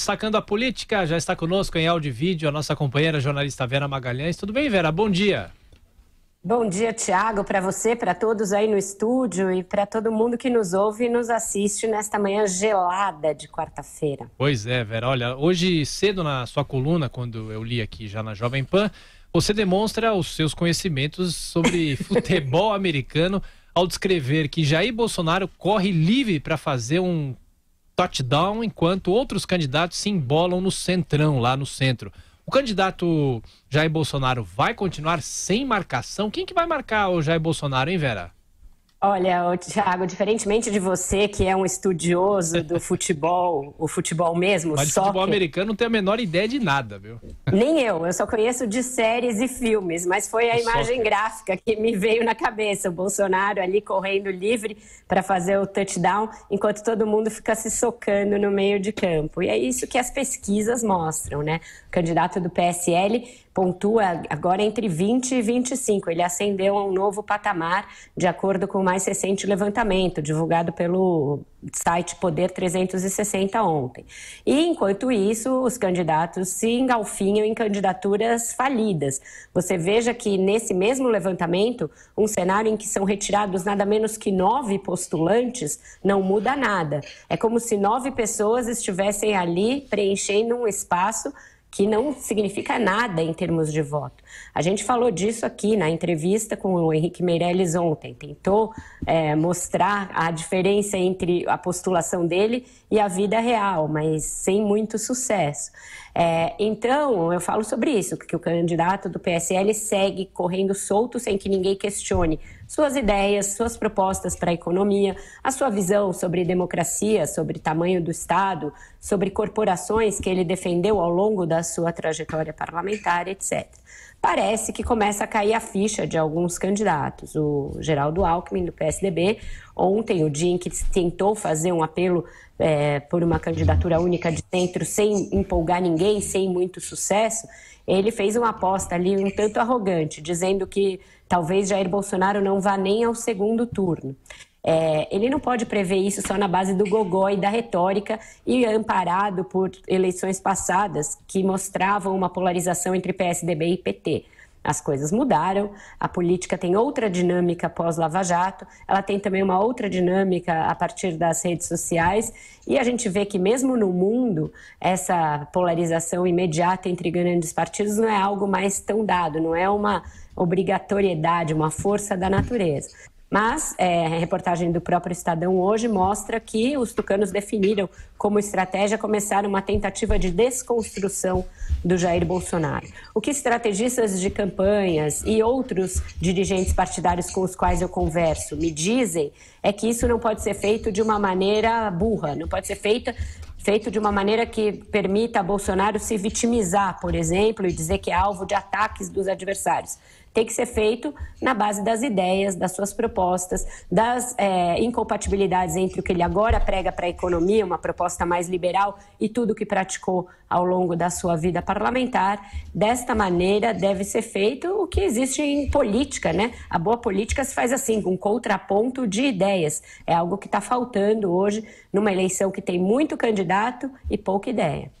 Sacando a Política, já está conosco em áudio e vídeo a nossa companheira jornalista Vera Magalhães. Tudo bem, Vera? Bom dia. Bom dia, Tiago, para você, para todos aí no estúdio e para todo mundo que nos ouve e nos assiste nesta manhã gelada de quarta-feira. Pois é, Vera. Olha, hoje cedo na sua coluna, quando eu li aqui já na Jovem Pan, você demonstra os seus conhecimentos sobre futebol americano ao descrever que Jair Bolsonaro corre livre para fazer um touchdown, enquanto outros candidatos se embolam no centrão, lá no centro. O candidato Jair Bolsonaro vai continuar sem marcação? Quem que vai marcar o Jair Bolsonaro, hein, Vera? Olha, Thiago, diferentemente de você, que é um estudioso do futebol, o futebol mesmo, Mas só futebol que... americano não tem a menor ideia de nada, viu? Nem eu, eu só conheço de séries e filmes, mas foi a imagem só... gráfica que me veio na cabeça, o Bolsonaro ali correndo livre para fazer o touchdown, enquanto todo mundo fica se socando no meio de campo. E é isso que as pesquisas mostram, né? O candidato do PSL pontua agora entre 20 e 25, ele ascendeu a um novo patamar, de acordo com uma mais recente levantamento, divulgado pelo site Poder 360 ontem. E, enquanto isso, os candidatos se engalfinham em candidaturas falidas. Você veja que, nesse mesmo levantamento, um cenário em que são retirados nada menos que nove postulantes não muda nada. É como se nove pessoas estivessem ali preenchendo um espaço que não significa nada em termos de voto. A gente falou disso aqui na entrevista com o Henrique Meirelles ontem, tentou é, mostrar a diferença entre a postulação dele e a vida real, mas sem muito sucesso. É, então, eu falo sobre isso, que o candidato do PSL segue correndo solto sem que ninguém questione suas ideias, suas propostas para a economia, a sua visão sobre democracia, sobre tamanho do Estado, sobre corporações que ele defendeu ao longo da sua trajetória parlamentar, etc. Parece que começa a cair a ficha de alguns candidatos. O Geraldo Alckmin, do PSDB, ontem, o dia em que tentou fazer um apelo é, por uma candidatura única de centro sem empolgar ninguém, sem muito sucesso, ele fez uma aposta ali um tanto arrogante, dizendo que talvez Jair Bolsonaro não vá nem ao segundo turno. É, ele não pode prever isso só na base do gogó e da retórica e é amparado por eleições passadas que mostravam uma polarização entre PSDB e PT. As coisas mudaram, a política tem outra dinâmica pós-Lava Jato, ela tem também uma outra dinâmica a partir das redes sociais, e a gente vê que, mesmo no mundo, essa polarização imediata entre grandes partidos não é algo mais tão dado, não é uma obrigatoriedade, uma força da natureza. Mas é, a reportagem do próprio Estadão hoje mostra que os tucanos definiram como estratégia começar uma tentativa de desconstrução do Jair Bolsonaro. O que estrategistas de campanhas e outros dirigentes partidários com os quais eu converso me dizem é que isso não pode ser feito de uma maneira burra, não pode ser feita feito de uma maneira que permita a Bolsonaro se vitimizar, por exemplo, e dizer que é alvo de ataques dos adversários tem que ser feito na base das ideias, das suas propostas, das é, incompatibilidades entre o que ele agora prega para a economia, uma proposta mais liberal, e tudo o que praticou ao longo da sua vida parlamentar. Desta maneira, deve ser feito o que existe em política, né? A boa política se faz assim, um contraponto de ideias. É algo que está faltando hoje numa eleição que tem muito candidato e pouca ideia.